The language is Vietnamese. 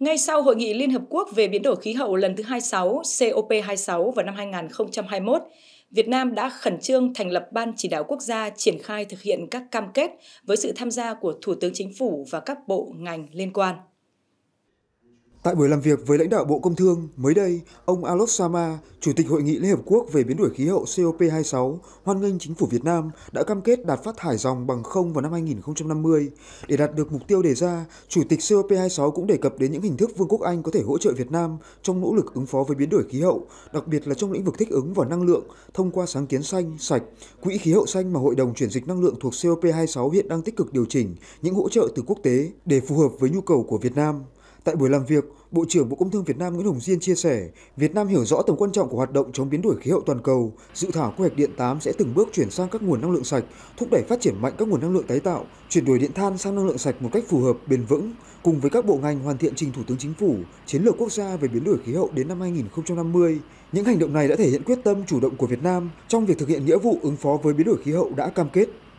Ngay sau Hội nghị Liên Hợp Quốc về biến đổi khí hậu lần thứ 26 COP26 vào năm 2021, Việt Nam đã khẩn trương thành lập Ban Chỉ đạo Quốc gia triển khai thực hiện các cam kết với sự tham gia của Thủ tướng Chính phủ và các bộ ngành liên quan. Tại buổi làm việc với lãnh đạo Bộ Công Thương, mới đây, ông Alok Sama, Chủ tịch Hội nghị Liên Hợp Quốc về biến đổi khí hậu COP26, hoan nghênh chính phủ Việt Nam đã cam kết đạt phát thải dòng bằng không vào năm 2050. Để đạt được mục tiêu đề ra, Chủ tịch COP26 cũng đề cập đến những hình thức Vương quốc Anh có thể hỗ trợ Việt Nam trong nỗ lực ứng phó với biến đổi khí hậu, đặc biệt là trong lĩnh vực thích ứng và năng lượng thông qua sáng kiến xanh, sạch, quỹ khí hậu xanh mà Hội đồng chuyển dịch năng lượng thuộc COP26 hiện đang tích cực điều chỉnh những hỗ trợ từ quốc tế để phù hợp với nhu cầu của Việt Nam. Tại buổi làm việc, Bộ trưởng Bộ Công Thương Việt Nam Nguyễn Hồng Diên chia sẻ, Việt Nam hiểu rõ tầm quan trọng của hoạt động chống biến đổi khí hậu toàn cầu, dự thảo quy hoạch điện 8 sẽ từng bước chuyển sang các nguồn năng lượng sạch, thúc đẩy phát triển mạnh các nguồn năng lượng tái tạo, chuyển đổi điện than sang năng lượng sạch một cách phù hợp, bền vững, cùng với các bộ ngành hoàn thiện trình Thủ tướng Chính phủ, chiến lược quốc gia về biến đổi khí hậu đến năm 2050. Những hành động này đã thể hiện quyết tâm chủ động của Việt Nam trong việc thực hiện nghĩa vụ ứng phó với biến đổi khí hậu đã cam kết.